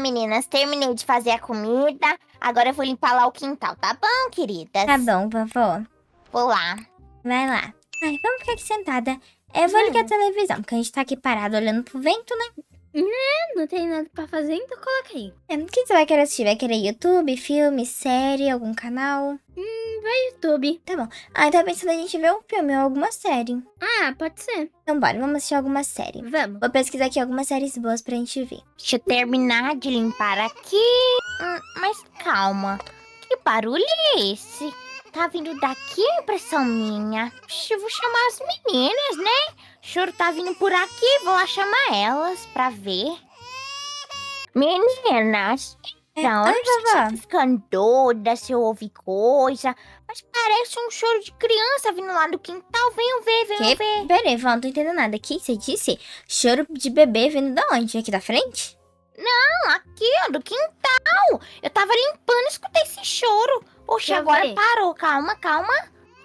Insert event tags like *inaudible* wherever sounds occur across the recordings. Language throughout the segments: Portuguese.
meninas, terminei de fazer a comida. Agora eu vou limpar lá o quintal, tá bom, queridas? Tá bom, vovó. Vou lá. Vai lá. Ai, vamos ficar aqui sentada. Eu vou hum. ligar a hum. televisão, porque a gente tá aqui parado olhando pro vento, né? Não, é, não tem nada pra fazer, então coloca aí. É, o que você vai querer assistir? Vai querer YouTube, filme, série, algum canal? Hum, vai YouTube. Tá bom. Ah, eu tava pensando a gente ver um filme ou alguma série. Ah, pode ser. Então bora, vamos assistir alguma série. Vamos. Vou pesquisar aqui algumas séries boas pra gente ver. Deixa eu terminar de limpar aqui. Hum, mas calma. Que barulho é esse? Tá vindo daqui a impressão minha. Puxa, eu vou chamar as meninas, né? Choro tá vindo por aqui, vou lá chamar elas pra ver. Meninas, é, então, Ai, Vavá. Tá ficando doida se eu ouvir coisa. Mas parece um choro de criança vindo lá do quintal. Venham ver, venham que? ver. Peraí, não tô entendendo nada. aqui. você disse choro de bebê vindo da onde? Aqui da frente? Não, aqui, ó, do quintal. Eu tava limpando e escutei esse choro. Poxa, Deixa agora parou. Calma, calma.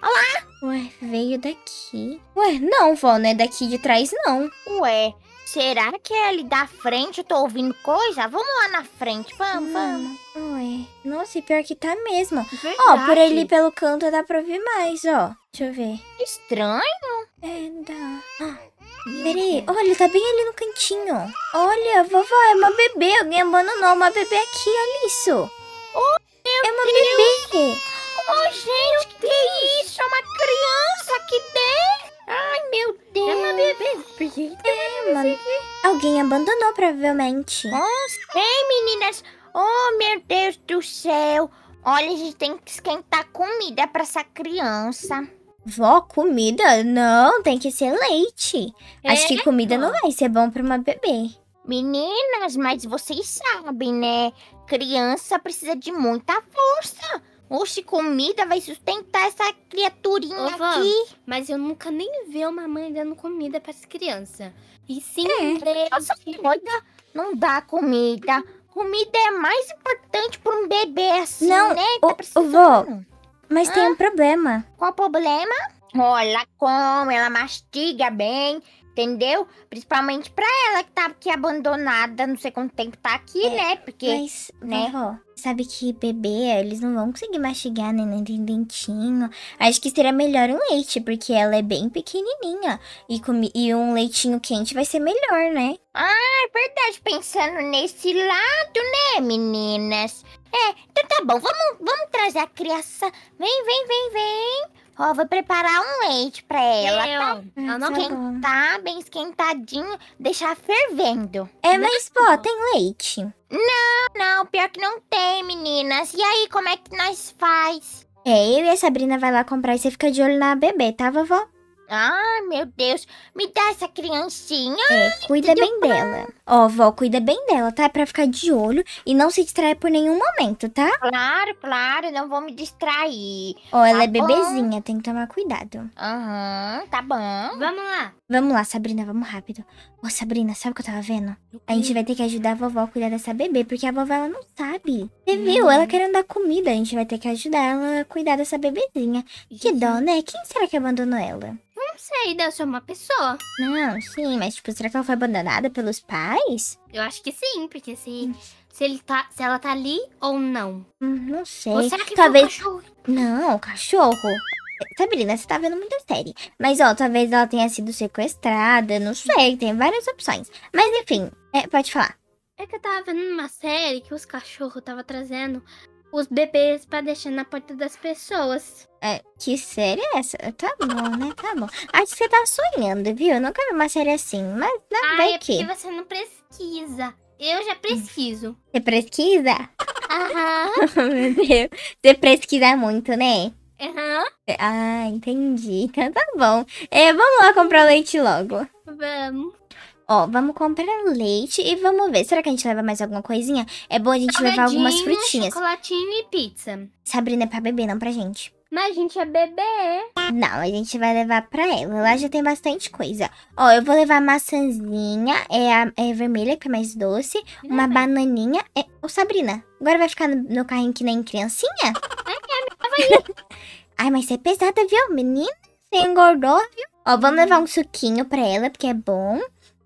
Olha lá! Ué, veio daqui. Ué, não, vó, não é daqui de trás, não. Ué, será que é ali da frente? Eu tô ouvindo coisa? Vamos lá na frente, vamos, vamos. Ué, nossa, e pior que tá mesmo. Verdade. Ó, por ali pelo canto dá pra ouvir mais, ó. Deixa eu ver. Estranho. É, dá. Ah, peraí, olha, tá bem ali no cantinho. Olha, vovó, é uma bebê. Alguém abandonou uma bebê aqui, olha isso. Oh, é uma Deus. bebê. Oh, gente, que, que é isso? só uma criança aqui dentro. Ai, meu Deus. É uma bebê. Por que tem uma bebê Alguém abandonou, provavelmente. Nossa. Ei, meninas. Oh, meu Deus do céu. Olha, a gente tem que esquentar comida para essa criança. Vó, comida? Não, tem que ser leite. Acho que é? comida não vai ser bom para uma bebê. Meninas, mas vocês sabem, né? Criança precisa de muita força. Oxe, comida vai sustentar essa criaturinha Ô, aqui. Mas eu nunca nem vi uma mãe dando comida para as crianças. E sim, é, nossa, não dá comida. Comida é mais importante para um bebê assim, não, né? Tá vó, mas tem um problema. Qual problema? Olha como ela mastiga bem Entendeu? Principalmente pra ela que tá aqui abandonada, não sei quanto tempo tá aqui, é, né? Porque. Mas, né? Ó, sabe que bebê, eles não vão conseguir mastigar, né? Nem tem dentinho. Acho que seria melhor um leite, porque ela é bem pequenininha. E, e um leitinho quente vai ser melhor, né? Ah, é verdade. Pensando nesse lado, né, meninas? É, então tá bom. Vamos, vamos trazer a criança. Vem, vem, vem, vem. Ó, vou preparar um leite pra ela, Eu, tá? Hum, ela não tá esquentar, bem esquentadinho, deixar fervendo. É, mas, é pô, tem leite. Não, não, pior que não tem, meninas. E aí, como é que nós faz? É, eu e a Sabrina vai lá comprar e você fica de olho na bebê, tá, vovó? Ah, meu Deus. Me dá essa criancinha. É, cuida bem dela. Ó, vó, cuida bem dela, tá? Pra ficar de olho e não se distrair por nenhum momento, tá? Claro, claro, não vou me distrair. Ó, ela tá é bebezinha, bom. tem que tomar cuidado. Aham, uhum, tá bom. Vamos lá. Vamos lá, Sabrina, vamos rápido. Ô, Sabrina, sabe o que eu tava vendo? A gente vai ter que ajudar a vovó a cuidar dessa bebê, porque a vovó, ela não sabe. Você uhum. viu? Ela querendo dar comida, a gente vai ter que ajudar ela a cuidar dessa bebezinha. Que uhum. dó, né? Quem será que abandonou ela? não sei, né? eu sou uma pessoa. Não, sim, mas tipo, será que ela foi abandonada pelos pais? Eu acho que sim, porque se, hum. se, ele tá, se ela tá ali ou não. Hum, não sei. Ou será que talvez... foi o cachorro? Não, o cachorro. Sabrina, você tá vendo muita série. Mas, ó, talvez ela tenha sido sequestrada, não sei, tem várias opções. Mas, enfim, é, pode falar. É que eu tava vendo uma série que os cachorros tava trazendo os bebês para deixar na porta das pessoas. É, que série é essa? Tá bom, né? Tá bom. Acho que você tá sonhando, viu? Eu nunca vi uma série assim, mas não né, ah, vai é que... você não pesquisa. Eu já pesquiso. Você pesquisa? Aham. *laughs* Meu Deus. Você pesquisa muito, né? Aham. Uhum. Ah, entendi. Então tá bom. É, vamos lá comprar leite logo. Vamos. Ó, vamos comprar leite e vamos ver. Será que a gente leva mais alguma coisinha? É bom a gente levar algumas frutinhas. chocolatinho e pizza. Sabrina é pra beber, não pra gente. Mas a gente é bebê. Não, a gente vai levar pra ela. Lá já tem bastante coisa. Ó, eu vou levar maçãzinha, é, a, é vermelha, que é mais doce. Não uhum. uma é. bananinha. É... Ô, Sabrina, agora vai ficar no, no carrinho que nem criancinha? *laughs* Ai, mas você é pesada, viu? Menina, você engordou, viu? Ó, vamos levar um suquinho pra ela, porque é bom.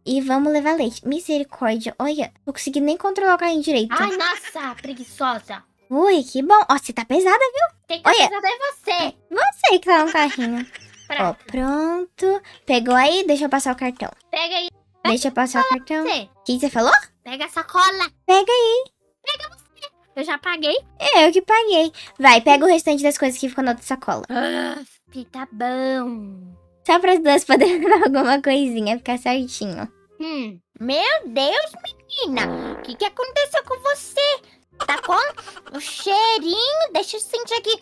E vamos levar leite. Misericórdia. Olha, não consegui nem controlar o carrinho direito. Ai, nossa, preguiçosa. Ui, que bom. Ó, você tá pesada, viu? Tem que tá Olha. pesada é você. Você que tá no carrinho. *laughs* Ó, pronto. Pegou aí? Deixa eu passar o cartão. Pega aí. Deixa eu passar o cartão. O que você falou? Pega a sacola. Pega aí. Pega você. Eu já paguei. Eu que paguei. Vai, pega o restante das coisas que ficou na outra sacola. Ah, tá bom. Só para as duas poderem *laughs* dar alguma coisinha, ficar certinho. Hum, meu Deus, menina! O que, que aconteceu com você? Tá com o cheirinho? Deixa eu sentir aqui.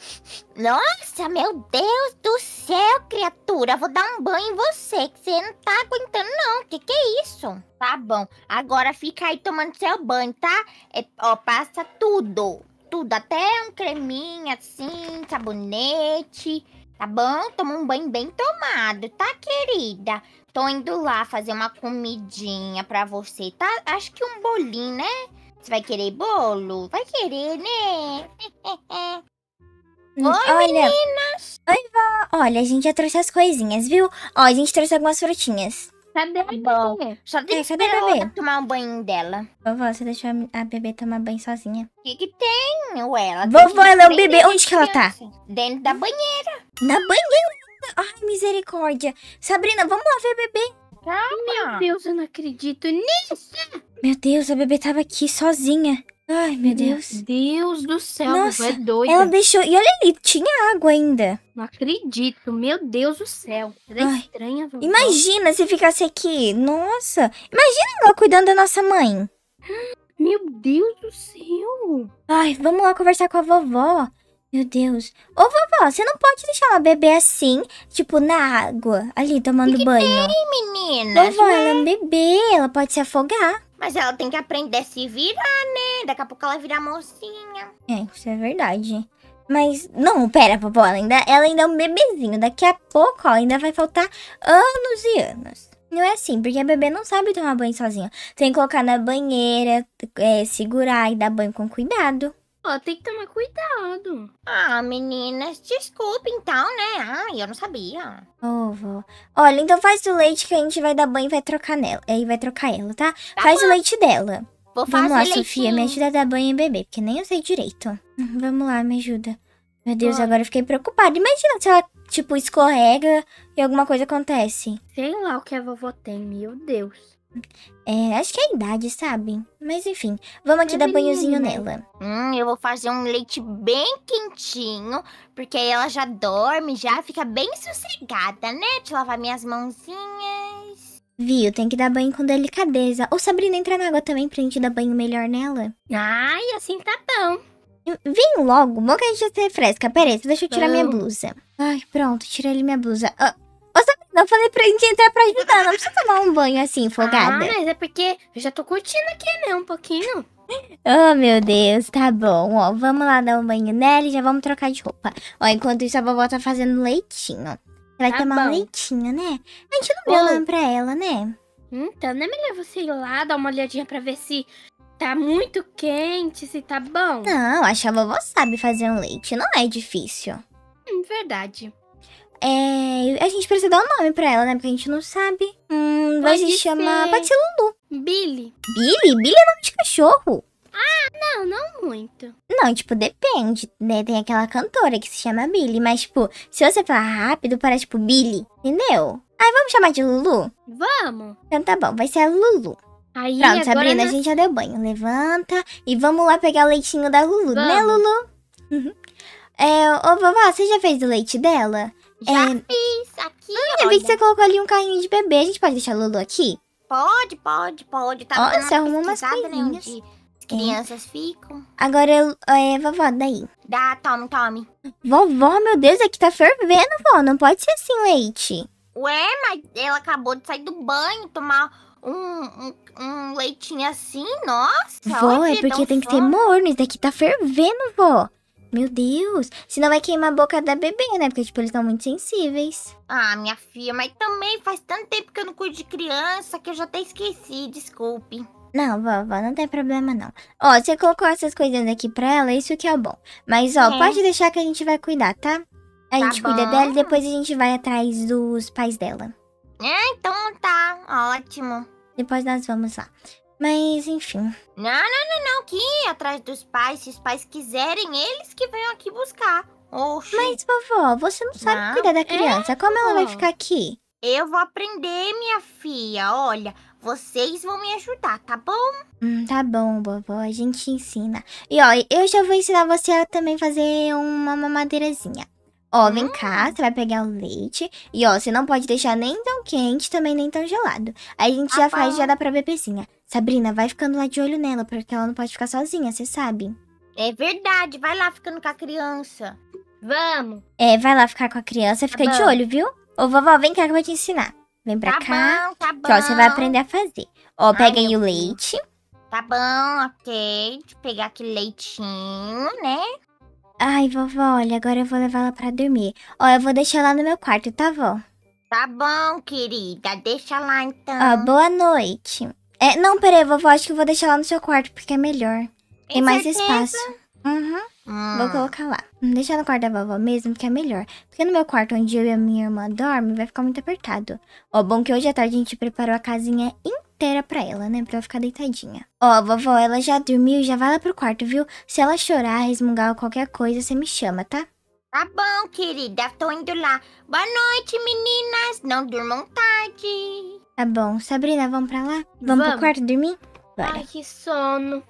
Nossa, meu Deus do céu, criatura. Vou dar um banho em você, que você não tá aguentando, não. Que que é isso? Tá bom. Agora fica aí tomando seu banho, tá? É, ó, passa tudo. Tudo. Até um creminho assim, sabonete. Tá bom? Toma um banho bem tomado, tá, querida? Tô indo lá fazer uma comidinha pra você, tá? Acho que um bolinho, né? Você vai querer bolo? Vai querer, né? Hum, oi, olha, meninas! Oi, vó! Olha, a gente já trouxe as coisinhas, viu? Ó, a gente trouxe algumas frutinhas. Cadê a Bom, bebê? Só deixa a bebê. tomar um banho dela. Vovó, você deixou a bebê tomar banho sozinha. O que, que tem? Ué, ela Vovó, ela é um bebê. Onde que ela tá? Dentro da banheira. Na banheira? Ai, misericórdia. Sabrina, vamos lá ver a bebê. Calma. Meu Deus, eu não acredito nisso. Meu Deus, a bebê tava aqui sozinha. Ai, meu Deus. Meu Deus do céu, Nossa, é doida. Ela deixou. E olha ali, tinha água ainda. Não acredito, meu Deus do céu. Ela é estranha, vovó. Imagina se ficasse aqui. Nossa. Imagina ela cuidando da nossa mãe. Meu Deus do céu. Ai, vamos lá conversar com a vovó. Meu Deus. Ô, vovó, você não pode deixar ela beber assim, tipo, na água, ali, tomando que banho. Não, tem, menina? Vovó, ela é né? um bebê, ela pode se afogar. Mas ela tem que aprender a se virar, né? Daqui a pouco ela vira mocinha. É, isso é verdade. Mas, não, pera, vovó, ela ainda, ela ainda é um bebezinho. Daqui a pouco, ó, ainda vai faltar anos e anos. Não é assim, porque a bebê não sabe tomar banho sozinha. Tem que colocar na banheira, é, segurar e dar banho com cuidado. Ó, tem que tomar cuidado. Ah, meninas, desculpa então, né? Ai, eu não sabia. Ô, vó. Olha, então faz o leite que a gente vai dar banho e vai trocar nela. Aí vai trocar ela, tá? tá faz bom. o leite dela. Vou Vamos lá, Sofia, me ajuda a dar banho e beber, porque nem eu sei direito. *laughs* Vamos lá, me ajuda. Meu Deus, agora eu fiquei preocupada. Imagina se ela, tipo, escorrega e alguma coisa acontece. Sei lá o que a vovó tem, meu Deus. É, acho que é a idade, sabe? Mas enfim, vamos aqui dar banhozinho nela. Hum, eu vou fazer um leite bem quentinho, porque aí ela já dorme, já fica bem sossegada, né? Deixa eu lavar minhas mãozinhas. Viu, tem que dar banho com delicadeza. Ou Sabrina entra na água também pra gente dar banho melhor nela. Ai, assim tá bom. Hum, vem logo, bom que a gente já se refresca. Pera aí, deixa eu tirar minha blusa. Ai, pronto, tirei minha blusa. Ah, não falei pra gente entrar pra ajudar. Não precisa tomar um banho assim, folgada. Ah, mas é porque eu já tô curtindo aqui, né? Um pouquinho. Oh, meu Deus, tá bom. Ó, vamos lá dar um banho nela e já vamos trocar de roupa. Ó, enquanto isso, a vovó tá fazendo leitinho. Vai tá tomar bom. um leitinho, né? A gente não deu nome pra ela, né? Então, não é melhor você ir lá dar uma olhadinha pra ver se tá muito quente, se tá bom? Não, acho que a vovó sabe fazer um leite. Não é difícil. Hum, verdade. É, a gente precisa dar um nome pra ela, né? Porque a gente não sabe. Hum, vai se chamar... Pode ser Lulu. Billy. Billy? Billy é nome de cachorro. Ah, não, não muito. Não, tipo, depende, né? Tem aquela cantora que se chama Billy, mas, tipo, se você falar rápido, parece, tipo, Billy, entendeu? Aí vamos chamar de Lulu? Vamos. Então tá bom, vai ser a Lulu. Aí, Pronto, Sabrina, nós... a gente já deu banho. Levanta e vamos lá pegar o leitinho da Lulu, né, vamos. né, Lulu? Uhum. é, ô, vovó, você já fez o leite dela? Já é... fiz aqui. Hum, eu vi que você colocou ali um carrinho de bebê. A gente pode deixar a Lulu aqui? Pode, pode, pode. Tá você arrumou umas né, coisinhas. as é. crianças é. ficam. Agora eu, é, vovó, daí. Dá, tome, tome. Vovó, meu Deus, aqui tá fervendo, vó. Não pode ser assim, leite. Ué, mas ela acabou de sair do banho, tomar um, um, um leitinho assim, nossa. Vó, é porque tem fome. que ter morno. Isso daqui tá fervendo, vó. Meu Deus, senão vai queimar a boca da bebê, né? Porque, tipo, eles estão muito sensíveis. Ah, minha filha, mas também faz tanto tempo que eu não cuido de criança que eu já até esqueci, desculpe. Não, vovó, não tem problema não. Ó, você colocou essas coisinhas aqui pra ela, isso que é o bom. Mas, ó, é. pode deixar que a gente vai cuidar, tá? A tá gente bom. cuida dela e depois a gente vai atrás dos pais dela. É, então tá, ótimo. Depois nós vamos lá. Mas enfim. Não, não, não, não. Que ir atrás dos pais. Se os pais quiserem, eles que venham aqui buscar. Oxi. Mas, vovó, você não sabe não, cuidar da é, criança. É, Como ela vai ficar aqui? Eu vou aprender, minha filha. Olha, vocês vão me ajudar, tá bom? Hum, tá bom, vovó. A gente ensina. E ó, eu já vou ensinar você a também fazer uma mamadeirazinha. Ó, vem hum. cá, você vai pegar o leite. E ó, você não pode deixar nem tão quente, também nem tão gelado. Aí a gente já faz e já dá pra bebezinha. Sabrina, vai ficando lá de olho nela, porque ela não pode ficar sozinha, você sabe. É verdade, vai lá ficando com a criança. Vamos. É, vai lá ficar com a criança, fica tá de olho, viu? Ô, vovó, vem cá que eu vou te ensinar. Vem pra tá cá. Bom, tá bom. Que, ó, você vai aprender a fazer. Ó, pega Ai, aí o leite. Tá bom, ok. Deixa eu pegar aquele leitinho, né? Ai, vovó, olha, agora eu vou levar ela pra dormir. Ó, eu vou deixar lá no meu quarto, tá, vó? Tá bom, querida, deixa lá então. Ó, boa noite. É, não, peraí, vovó, acho que eu vou deixar lá no seu quarto, porque é melhor. Tem, Tem mais espaço. Uhum. Hum. Vou colocar lá. Vou deixar no quarto da vovó mesmo, que é melhor. Porque no meu quarto, onde eu e a minha irmã dormem, vai ficar muito apertado. Ó, bom que hoje à tarde a gente preparou a casinha inteira era pra ela, né? Pra ela ficar deitadinha. Ó, oh, vovó, ela já dormiu, já vai lá pro quarto, viu? Se ela chorar, resmungar ou qualquer coisa, você me chama, tá? Tá bom, querida, tô indo lá. Boa noite, meninas. Não durmam tarde. Tá bom. Sabrina, vamos pra lá? Vamos, vamos. pro quarto dormir? Bora. Ai, que sono.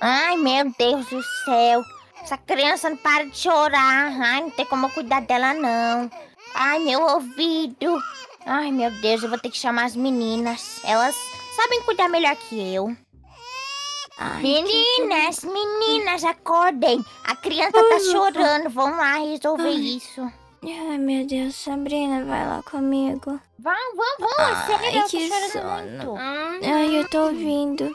Ai, meu Deus do céu. Essa criança não para de chorar. Ai, não tem como cuidar dela, não. Ai, meu ouvido. Ai, meu Deus, eu vou ter que chamar as meninas. Elas sabem cuidar melhor que eu. Ai, meninas, meninas, acordem. A criança tá chorando. Vão lá resolver Ai. isso. Ai, meu Deus, Sabrina, vai lá comigo. Vão, vão, vão. Ai, é que sono. Ai, eu tô ouvindo.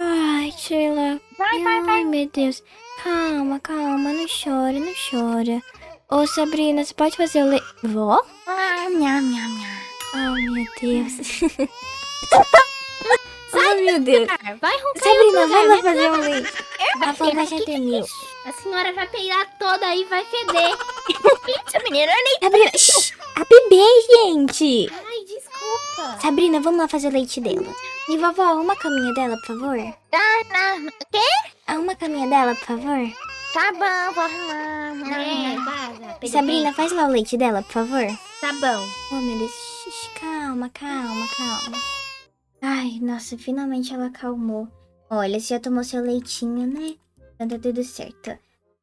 Ai, Sheila. Vai, vai, vai. Ai, meu Deus. Calma, calma, não chora, não chora. Ô, Sabrina, você pode fazer o le... Vó? Ah, minha, minha, minha. Oh, meu Deus. Sai, *laughs* oh, meu Deus. Vai roncar Sabrina, vai lá fazer um leite. A vovó já A senhora vai peidar toda e vai feder. Gente, a menina nem... Sabrina, shh, a bebê, gente. Ai, desculpa. Sabrina, vamos lá fazer o leite dela. E vovó, arruma a caminha dela, por favor. Ah, tá não. Quê? Arruma a caminha dela, por favor. Tá bom, vou arrumar. É, Sabrina, faz lá o leite dela, por favor. Tá bom. Oh, meu Deus calma, calma, calma. Ai, nossa, finalmente ela acalmou. Olha, você já tomou seu leitinho, né? Então tá tudo certo.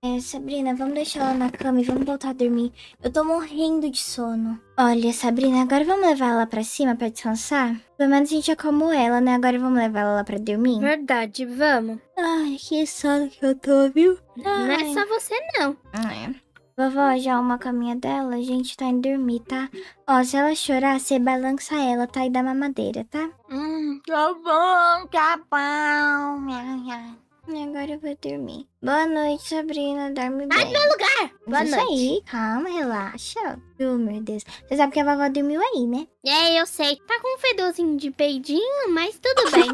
É, Sabrina, vamos deixar ela na cama e vamos voltar a dormir. Eu tô morrendo de sono. Olha, Sabrina, agora vamos levar ela pra cima pra descansar? Pelo menos a gente acalmou ela, né? Agora vamos levar ela lá pra dormir? Verdade, vamos. Ai, que sono que eu tô, viu? Ai. Não é só você, não. É. Vovó, já uma caminha dela, a gente tá indo dormir, tá? Ó, se ela chorar, você balança ela, tá? E dá mamadeira, tá? Hum, tá bom, tá bom. E agora eu vou dormir. Boa noite, Sabrina. Dorme bem. Vai no meu lugar. Boa Isso noite. aí, calma, relaxa. Oh, meu Deus. Você sabe que a vovó dormiu aí, né? É, eu sei. Tá com um fedorzinho de peidinho, mas tudo bem.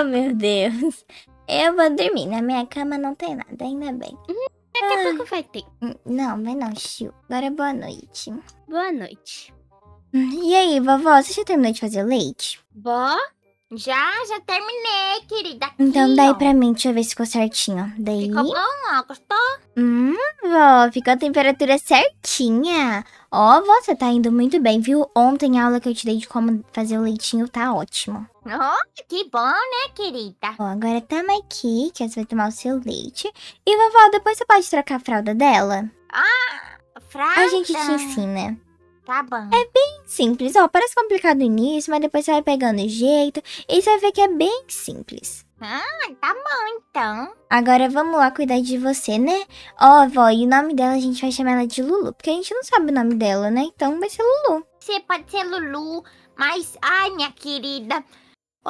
oh, *laughs* meu Deus. Eu vou dormir. Na minha cama não tem nada, ainda bem. Uhum. Daqui a ah. pouco vai ter. Hum, não, vai não, Chiu. Agora é boa noite. Boa noite. Hum, e aí, vovó, você já terminou de fazer o leite? Boa já, já terminei, querida. Aqui, então daí aí pra mim, deixa eu ver se ficou certinho. Daí... Ficou bom, ó, gostou? Hum, vó, ficou a temperatura certinha. Ó, vó, você tá indo muito bem, viu? Ontem a aula que eu te dei de como fazer o leitinho tá ótimo. Oh, que bom, né, querida? Bom, agora tamo aqui, que você vai tomar o seu leite. E, vovó, depois você pode trocar a fralda dela? Ah, fralda? A gente te ensina. Tá bom. É bem simples, ó. Parece complicado no início, mas depois você vai pegando jeito e você vai ver que é bem simples. Ah, tá bom então. Agora vamos lá cuidar de você, né? Ó, vó, e o nome dela a gente vai chamar ela de Lulu, porque a gente não sabe o nome dela, né? Então vai ser Lulu. Você pode ser Lulu, mas ai, minha querida,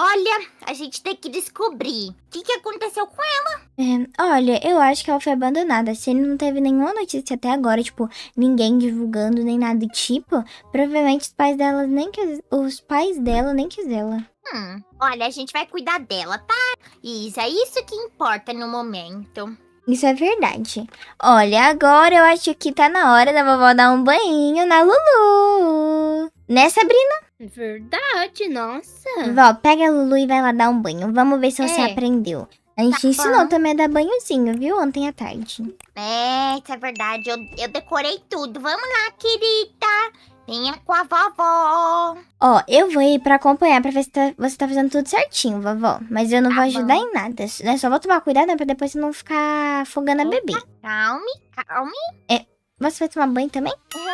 Olha, a gente tem que descobrir o que, que aconteceu com ela. É, olha, eu acho que ela foi abandonada. Se ele não teve nenhuma notícia até agora, tipo, ninguém divulgando nem nada do tipo, provavelmente os pais dela nem quis, os pais dela nem quis ela. Hum, olha, a gente vai cuidar dela, tá? Isso é isso que importa no momento. Isso é verdade. Olha, agora eu acho que tá na hora da vovó dar um banho na Lulu. Né, Sabrina? Verdade, nossa. Vó, pega a Lulu e vai lá dar um banho. Vamos ver se é. você aprendeu. A tá gente tá ensinou bom. também a dar banhozinho, viu? Ontem à tarde. É, isso é verdade. Eu, eu decorei tudo. Vamos lá, querida. Venha com a vovó. Ó, eu vou ir pra acompanhar pra ver se tá, você tá fazendo tudo certinho, vovó. Mas eu não tá vou ajudar bom. em nada, né? Só vou tomar cuidado né, pra depois você não ficar afogando a bebê. Calme, calme. É, mas você vai tomar banho também? *laughs*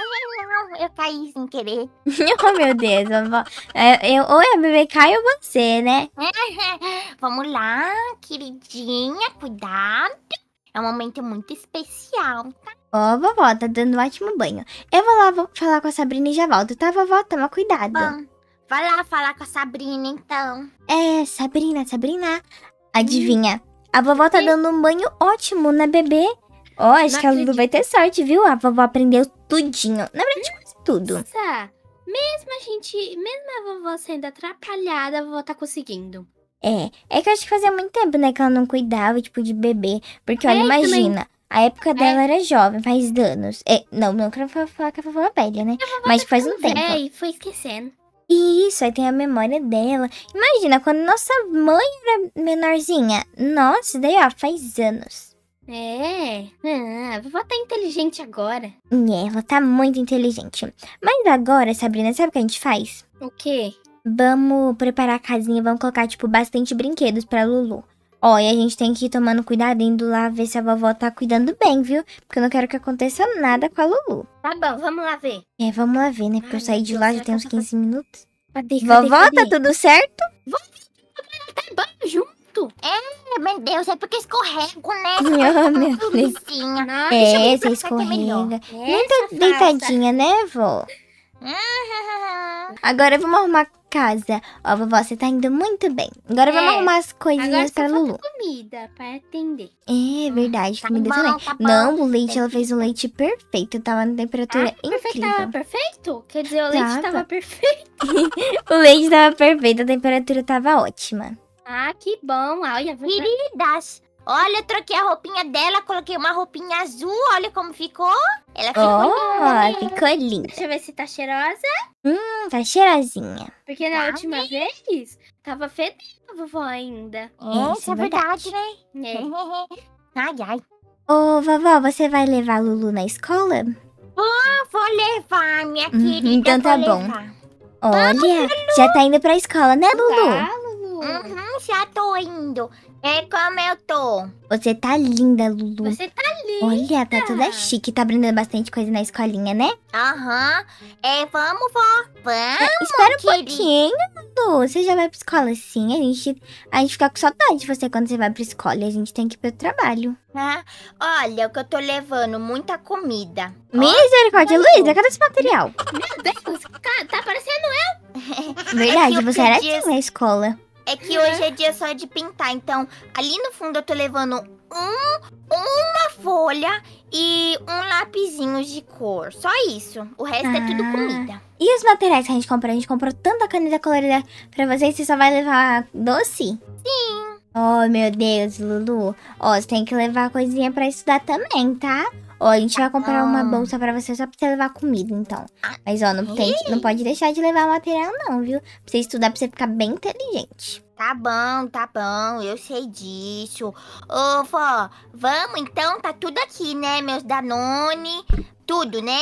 Não, eu caí sem querer. *laughs* oh, meu Deus. vovó, vou... É, eu, ou a bebê cai ou você, né? *laughs* Vamos lá, queridinha. Cuidado. É um momento muito especial, tá? Ó, oh, vovó, tá dando um ótimo banho. Eu vou lá vou falar com a Sabrina e já volto, tá, vovó? Toma cuidado. Bom, vai lá falar com a Sabrina, então. É, Sabrina, Sabrina. Adivinha? A vovó tá dando um banho ótimo na né, bebê. Ó, oh, acho não que a Lulu vai ter sorte, viu? A vovó aprendeu tudinho. Na verdade, hum, quase tudo. Nossa, mesmo a gente... Mesmo a vovó sendo atrapalhada, a vovó tá conseguindo. É, é que eu acho que fazia muito tempo, né, que ela não cuidava, tipo, de bebê. Porque, olha, é, imagina... Também... A época é. dela é. era jovem, faz anos. É, não, não quero falar que a vovó é velha, né? Mas tá faz um tempo. É, e foi esquecendo. E isso, aí tem a memória dela. Imagina, quando nossa mãe era menorzinha. Nossa, daí ó, faz anos. É, ah, a vovó tá inteligente agora. É, ela tá muito inteligente. Mas agora, Sabrina, sabe o que a gente faz? O quê? Vamos preparar a casinha, vamos colocar, tipo, bastante brinquedos pra Lulu. Ó, e a gente tem que ir tomando cuidado, indo lá ver se a vovó tá cuidando bem, viu? Porque eu não quero que aconteça nada com a Lulu. Tá bom, vamos lá ver. É, vamos lá ver, né? Porque Ai, eu saí de lá já tem uns 15 minutos. Cadê, cadê, vovó, cadê? tá tudo certo? Vovó, tá bom, junto. É, meu Deus, é porque escorrego, né? Ah, tá Não, meu é, Deus. Né? É, você escorrega. É Nem tá deitadinha, né, vó? Agora vamos arrumar casa. Ó, vovó, você tá indo muito bem. Agora é. vamos arrumar as coisinhas pra Lulu. comida pra atender. É, verdade, tá comida bom, também. Tá Não, o leite, ela fez o leite perfeito. Tava tá na temperatura ah, incrível. Perfeito, tava perfeito? Quer dizer, o leite tava perfeito. *laughs* o leite tava perfeito, a temperatura tava ótima. Ah, que bom. Olha, queridas. Olha, eu troquei a roupinha dela, coloquei uma roupinha azul. Olha como ficou. Ela ficou oh, linda. ficou linda. Deixa eu ver se tá cheirosa. Hum, tá cheirosinha. Porque na tá última bem. vez tava fedendo a vovó ainda. É, Isso é verdade, verdade né? É. *laughs* ai, ai. Ô, vovó, você vai levar a Lulu na escola? vou levar, minha uhum, querida. Então tá bom. Levar. Olha, já tá indo pra escola, né, Lulu? Tá, Uhum, uhum, já tô indo. É como eu tô. Você tá linda, Lulu. Você tá linda. Olha, tá toda chique. Tá aprendendo bastante coisa na escolinha, né? Aham. Uhum. É, vamos, vó. Vamos, Espera um pouquinho, Lulu. Você já vai pra escola, sim. A gente, a gente fica com saudade de você quando você vai pra escola. a gente tem que ir pro trabalho. Ah, olha, que eu tô levando muita comida. Misericórdia, Luísa, cadê esse material? Meu Deus, cara, tá parecendo eu. *laughs* Verdade, você era assim na escola. É que hoje é dia só de pintar, então ali no fundo eu tô levando um, uma folha e um lapisinho de cor. Só isso. O resto ah. é tudo ah. comida. E os materiais que a gente comprou? A gente comprou tanta caneta colorida pra vocês, você só vai levar doce? Sim. Oh, meu Deus, Lulu. Ó, oh, você tem que levar coisinha pra estudar também, tá? Ó, a gente vai comprar ah. uma bolsa pra você só pra você levar comida, então. Mas, ó, não, tem, não pode deixar de levar material, não, viu? Pra você estudar, pra você ficar bem inteligente. Tá bom, tá bom, eu sei disso. Ô, vó, vamos então, tá tudo aqui, né? Meus Danone, tudo, né?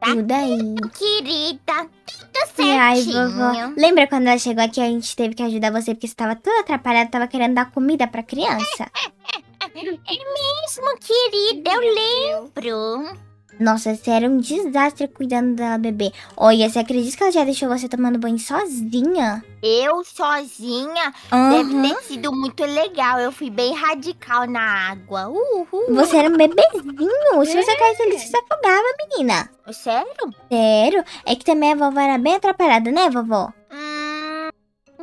Tá tudo aí. querida, tudo certinho. Ai, vovó, lembra quando ela chegou aqui a gente teve que ajudar você porque você tava tudo atrapalhada, tava querendo dar comida pra criança? É, é, é. É mesmo, querida, eu lembro. Nossa, você era um desastre cuidando da bebê. Olha, você acredita que ela já deixou você tomando banho sozinha? Eu sozinha? Uhum. Deve ter sido muito legal. Eu fui bem radical na água. Uhul. Você era um bebezinho. Se você é. caísse ali, você se afogava, menina. Sério? Sério. É que também a vovó era bem atrapalhada, né, vovó? Hum.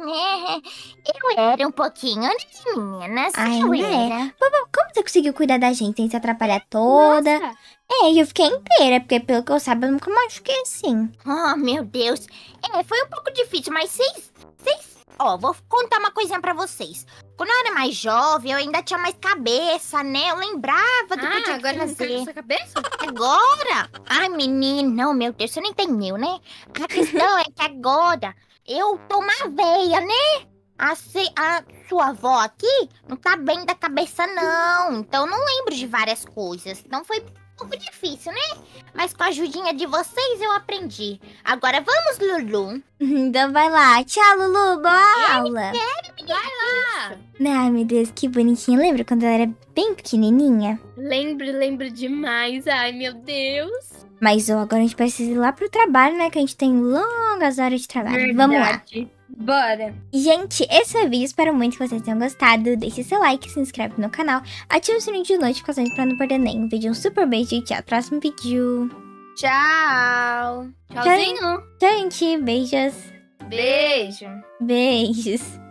É, eu era um pouquinho de meninas. Ai, eu era. É. Como você conseguiu cuidar da gente sem se atrapalhar toda? Nossa. É, eu fiquei inteira, porque pelo que eu sabe, eu nunca fiquei assim. Oh, meu Deus. É, foi um pouco difícil, mas vocês... Vocês... Ó, oh, vou contar uma coisinha pra vocês. Quando eu era mais jovem, eu ainda tinha mais cabeça, né? Eu lembrava do ah, que eu ah, tinha agora que fazer. Agora cabeça? É agora? Ai, menino, meu Deus, você não entendeu, né? A questão é que agora eu tô uma veia, né? A, se, a sua avó aqui não tá bem da cabeça, não. Então não lembro de várias coisas. Então foi um pouco difícil, né? Mas com a ajudinha de vocês eu aprendi. Agora vamos, Lulu. Então vai lá. Tchau, Lulu. Boa aula. Quero, Vai lá. Ai, meu Deus, que bonitinha. Lembra quando ela era bem pequenininha? Lembro, lembro demais. Ai, meu Deus. Mas ó, agora a gente precisa ir lá pro trabalho, né? Que a gente tem longas horas de trabalho. Verdade. Vamos lá. Bora! Gente, esse é o vídeo. Espero muito que vocês tenham gostado. Deixe seu like, se inscreve no canal, ative o sininho de notificações pra não perder nenhum vídeo. Um super beijo e até o próximo vídeo. Tchau! Tchauzinho! Tchau, gente, beijos! Beijo! Beijos!